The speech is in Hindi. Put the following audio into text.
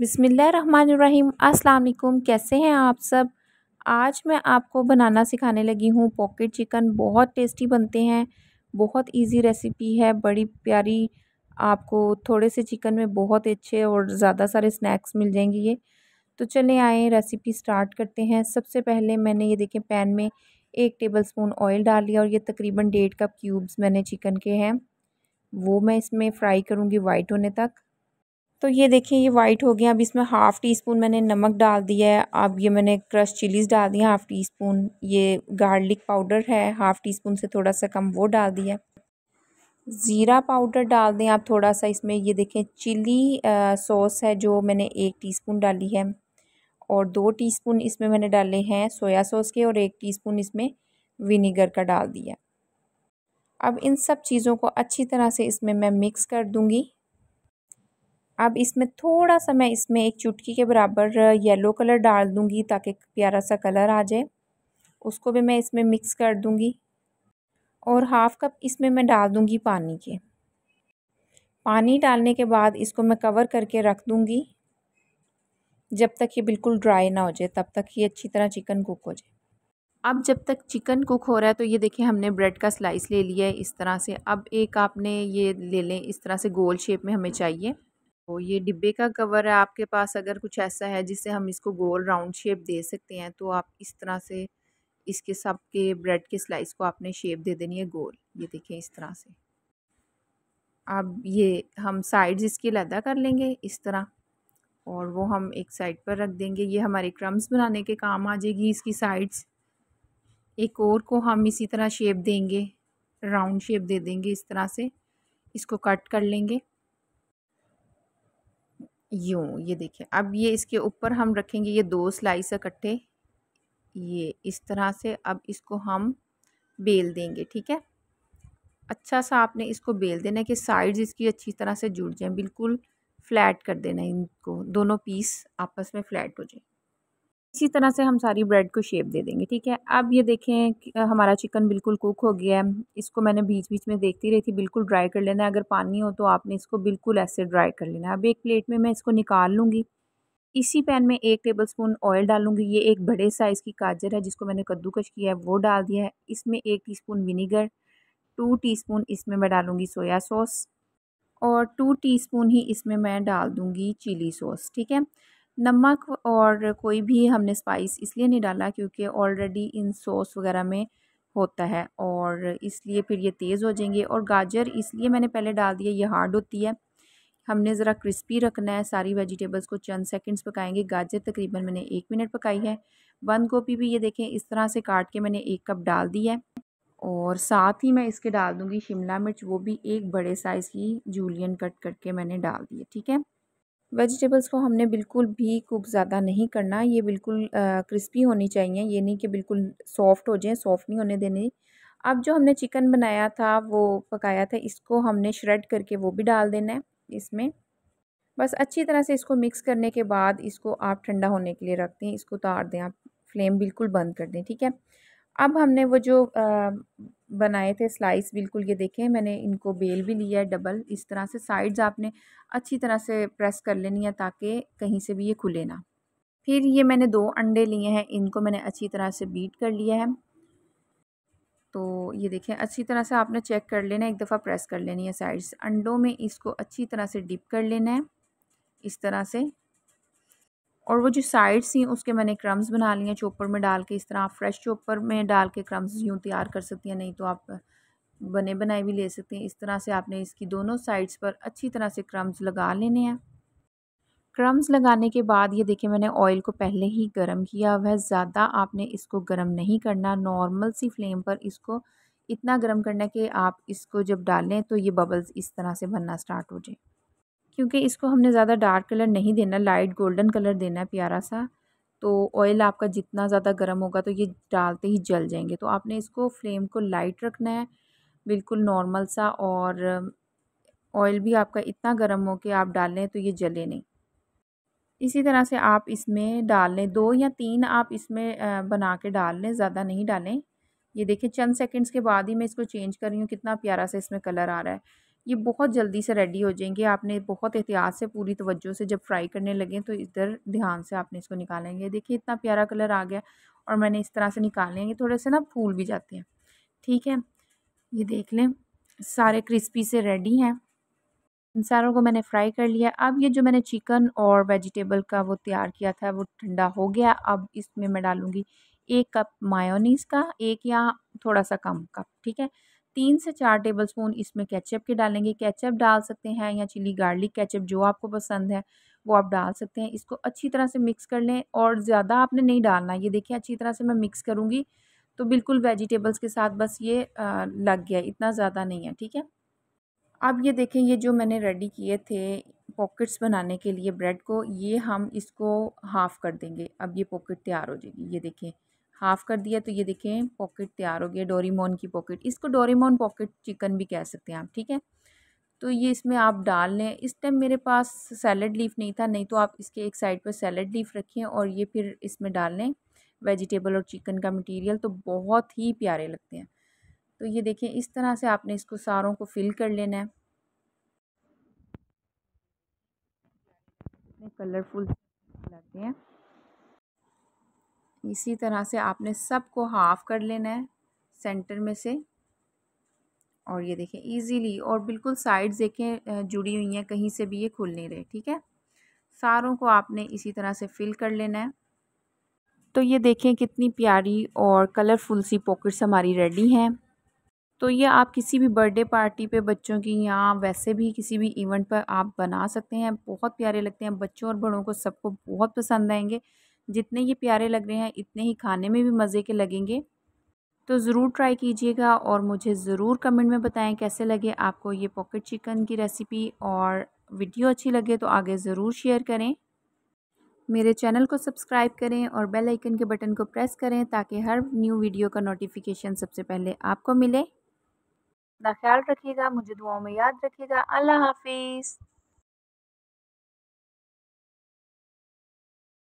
बिसमीम् अल्लाम कैसे हैं आप सब आज मैं आपको बनाना सिखाने लगी हूँ पॉकेट चिकन बहुत टेस्टी बनते हैं बहुत इजी रेसिपी है बड़ी प्यारी आपको थोड़े से चिकन में बहुत अच्छे और ज़्यादा सारे स्नैक्स मिल जाएंगे ये तो चले आए रेसिपी स्टार्ट करते हैं सबसे पहले मैंने ये देखें पैन में एक टेबल स्पून ऑयल डाल लिया और ये तकरीबन डेढ़ कप क्यूब्स मैंने चिकन के हैं वो मैं इसमें फ्राई करूँगी वाइट होने तक तो ये देखिए ये वाइट हो गया अब इसमें हाफ़ टी स्पून मैंने नमक डाल दिया है अब ये मैंने क्रश चिलीज़ डाल दिया हाफ़ टी स्पून ये गार्लिक पाउडर है हाफ़ टी स्पून से थोड़ा सा कम वो डाल दिया ज़ीरा पाउडर डाल दें आप थोड़ा सा इसमें ये देखें चिली सॉस है जो मैंने एक टीस्पून डाली है और दो टीस्पून इसमें मैंने डाले हैं सोया सॉस के और एक टीस्पून इसमें विनीगर का डाल दिया अब इन सब चीज़ों को अच्छी तरह से इसमें मैं मिक्स कर दूँगी अब इसमें थोड़ा सा मैं इसमें एक चुटकी के बराबर येलो कलर डाल दूँगी ताकि प्यारा सा कलर आ जाए उसको भी मैं इसमें मिक्स कर दूँगी और हाफ़ कप इसमें मैं डाल दूँगी पानी के पानी डालने के बाद इसको मैं कवर करके रख दूँगी जब तक ये बिल्कुल ड्राई ना हो जाए तब तक ये अच्छी तरह चिकन कुक हो जाए अब जब तक चिकन कुक हो रहा है तो ये देखिए हमने ब्रेड का स्लाइस ले लिया है इस तरह से अब एक आपने ये ले लें इस तरह से गोल शेप में हमें चाहिए तो ये डिब्बे का कवर है आपके पास अगर कुछ ऐसा है जिससे हम इसको गोल राउंड शेप दे सकते हैं तो आप इस तरह से इसके सब के ब्रेड के स्लाइस को आपने शेप दे देनी है गोल ये देखें इस तरह से अब ये हम साइड्स इसकी लदा कर लेंगे इस तरह और वो हम एक साइड पर रख देंगे ये हमारे क्रम्स बनाने के काम आ जाएगी इसकी साइड्स एक और को हम इसी तरह शेप देंगे राउंड शेप दे देंगे इस तरह से इसको कट कर लेंगे यूँ ये देखिए अब ये इसके ऊपर हम रखेंगे ये दो स्लाइस इकट्ठे ये इस तरह से अब इसको हम बेल देंगे ठीक है अच्छा सा आपने इसको बेल देना है कि साइड्स इसकी अच्छी तरह से जुड़ जाएं बिल्कुल फ्लैट कर देना इनको दोनों पीस आपस में फ्लैट हो जाए इसी तरह से हम सारी ब्रेड को शेप दे देंगे ठीक है अब ये देखें कि हमारा चिकन बिल्कुल कुक हो गया है इसको मैंने बीच बीच में देखती रही थी बिल्कुल ड्राई कर लेना है अगर पानी हो तो आपने इसको बिल्कुल ऐसे ड्राई कर लेना है अब एक प्लेट में मैं इसको निकाल लूँगी इसी पैन में एक टेबल स्पून ऑयल डालूंगी ये एक बड़े साइज़ की गाजर है जिसको मैंने कद्दूकश किया है वो डाल दिया है इसमें एक स्पून विनीगर टू टी इसमें मैं डालूँगी सोया सॉस और टू टी ही इसमें मैं डाल दूँगी चिली सॉस ठीक है नमक और कोई भी हमने स्पाइस इसलिए नहीं डाला क्योंकि ऑलरेडी इन सॉस वगैरह में होता है और इसलिए फिर ये तेज़ हो जाएंगे और गाजर इसलिए मैंने पहले डाल दिया ये हार्ड होती है हमने ज़रा क्रिस्पी रखना है सारी वेजिटेबल्स को चंद सेकंड्स पकाएंगे गाजर तकरीबन मैंने एक मिनट पकाई है बंद गोभी भी ये देखें इस तरह से काट के मैंने एक कप डाल दी है और साथ ही मैं इसके डाल दूँगी शिमला मिर्च वो भी एक बड़े साइज़ की जूलियन कट करके मैंने डाल दी है ठीक है वेजिटेबल्स को हमने बिल्कुल भी कुक ज़्यादा नहीं करना ये बिल्कुल क्रिस्पी होनी चाहिए ये नहीं कि बिल्कुल सॉफ्ट हो जाए सॉफ्ट नहीं होने देने अब जो हमने चिकन बनाया था वो पकाया था इसको हमने श्रेड करके वो भी डाल देना है इसमें बस अच्छी तरह से इसको मिक्स करने के बाद इसको आप ठंडा होने के लिए रख दें इसको उतार दें आप फ्लेम बिल्कुल बंद कर दें ठीक है अब हमने वो जो आ, बनाए थे स्लाइस बिल्कुल ये देखें मैंने इनको बेल भी लिया है डबल इस तरह से साइड्स आपने अच्छी तरह से प्रेस कर लेनी है ताकि कहीं से भी ये खुले ना फिर ये मैंने दो अंडे लिए हैं इनको मैंने अच्छी तरह से बीट कर लिया है तो ये देखें अच्छी तरह से आपने चेक कर लेना है एक दफ़ा प्रेस कर लेनी है साइड्स अंडों में इसको अच्छी तरह से डिप कर लेना है इस तरह से और वो जो साइड्स हैं उसके मैंने क्रम्स बना लिए हैं चोपर में डाल के इस तरह आप फ्रेश चोपर में डाल के क्रम्स यूँ तैयार कर सकती हैं नहीं तो आप बने बनाए भी ले सकते हैं इस तरह से आपने इसकी दोनों साइड्स पर अच्छी तरह से क्रम्स लगा लेने हैं क्रम्स लगाने के बाद ये देखिए मैंने ऑयल को पहले ही गर्म किया वह ज़्यादा आपने इसको गर्म नहीं करना नॉर्मल सी फ्लेम पर इसको इतना गर्म करना कि आप इसको जब डालें तो ये बबल्स इस तरह से बनना स्टार्ट हो जाए क्योंकि इसको हमने ज़्यादा डार्क कलर नहीं देना लाइट गोल्डन कलर देना है प्यारा सा तो ऑयल आपका जितना ज़्यादा गर्म होगा तो ये डालते ही जल जाएंगे तो आपने इसको फ्लेम को लाइट रखना है बिल्कुल नॉर्मल सा और ऑयल भी आपका इतना गर्म हो कि आप डाल लें तो ये जले नहीं इसी तरह से आप इसमें डाल लें दो या तीन आप इसमें बना के डाल लें ज़्यादा नहीं डालें ये देखिए चंद सेकंड्स के बाद ही मैं इसको चेंज कर रही हूँ कितना प्यारा सा इसमें कलर आ रहा है ये बहुत जल्दी से रेडी हो जाएंगे आपने बहुत एहतियात से पूरी तवज्जो से जब फ्राई करने लगे तो इधर ध्यान से आपने इसको निकालेंगे देखिए इतना प्यारा कलर आ गया और मैंने इस तरह से निकालेंगे थोड़े से ना फूल भी जाते हैं ठीक है ये देख लें सारे क्रिस्पी से रेडी हैं इन सारों को मैंने फ्राई कर लिया अब ये जो मैंने चिकन और वेजिटेबल का वो तैयार किया था वो ठंडा हो गया अब इसमें मैं डालूँगी एक कप मायोनीस का एक या थोड़ा सा कम कप ठीक है तीन से चार टेबल स्पून इसमें केचप के डालेंगे केचप डाल सकते हैं या चिली गार्लिक केचप जो आपको पसंद है वो आप डाल सकते हैं इसको अच्छी तरह से मिक्स कर लें और ज़्यादा आपने नहीं डालना ये देखिए अच्छी तरह से मैं मिक्स करूँगी तो बिल्कुल वेजिटेबल्स के साथ बस ये आ, लग गया इतना ज़्यादा नहीं है ठीक है अब ये देखें ये जो मैंने रेडी किए थे पॉकेट्स बनाने के लिए ब्रेड को ये हम इसको हाफ़ कर देंगे अब ये पॉकेट तैयार हो जाएगी ये देखें हाफ़ कर दिया तो ये देखें पॉकेट तैयार हो गया डोरीमोन की पॉकेट इसको डोरीमोन पॉकेट चिकन भी कह सकते हैं आप ठीक है तो ये इसमें आप डाल लें इस टाइम मेरे पास सैलड लीफ नहीं था नहीं तो आप इसके एक साइड पर सैलड लीफ रखें और ये फिर इसमें डाल लें वेजिटेबल और चिकन का मटीरियल तो बहुत ही प्यारे लगते हैं तो ये देखें इस तरह से आपने इसको सारों को फिल कर लेना है कलरफुल लगते हैं इसी तरह से आपने सबको हाफ़ कर लेना है सेंटर में से और ये देखें इजीली और बिल्कुल साइड देखें जुड़ी हुई हैं कहीं से भी ये खुल नहीं रहे ठीक है सारों को आपने इसी तरह से फिल कर लेना है तो ये देखें कितनी प्यारी और कलरफुल सी पॉकेट्स हमारी रेडी हैं तो ये आप किसी भी बर्थडे पार्टी पे बच्चों की या वैसे भी किसी भी इवेंट पर आप बना सकते हैं बहुत प्यारे लगते हैं बच्चों और बड़ों को सबको बहुत पसंद आएंगे जितने ये प्यारे लग रहे हैं इतने ही खाने में भी मज़े के लगेंगे तो ज़रूर ट्राई कीजिएगा और मुझे ज़रूर कमेंट में बताएं कैसे लगे आपको ये पॉकेट चिकन की रेसिपी और वीडियो अच्छी लगे तो आगे ज़रूर शेयर करें मेरे चैनल को सब्सक्राइब करें और बेल आइकन के बटन को प्रेस करें ताकि हर न्यू वीडियो का नोटिफिकेशन सबसे पहले आपको मिले अपना ख्याल रखिएगा मुझे दुआओं में याद रखिएगा अल्लाह हाफिज़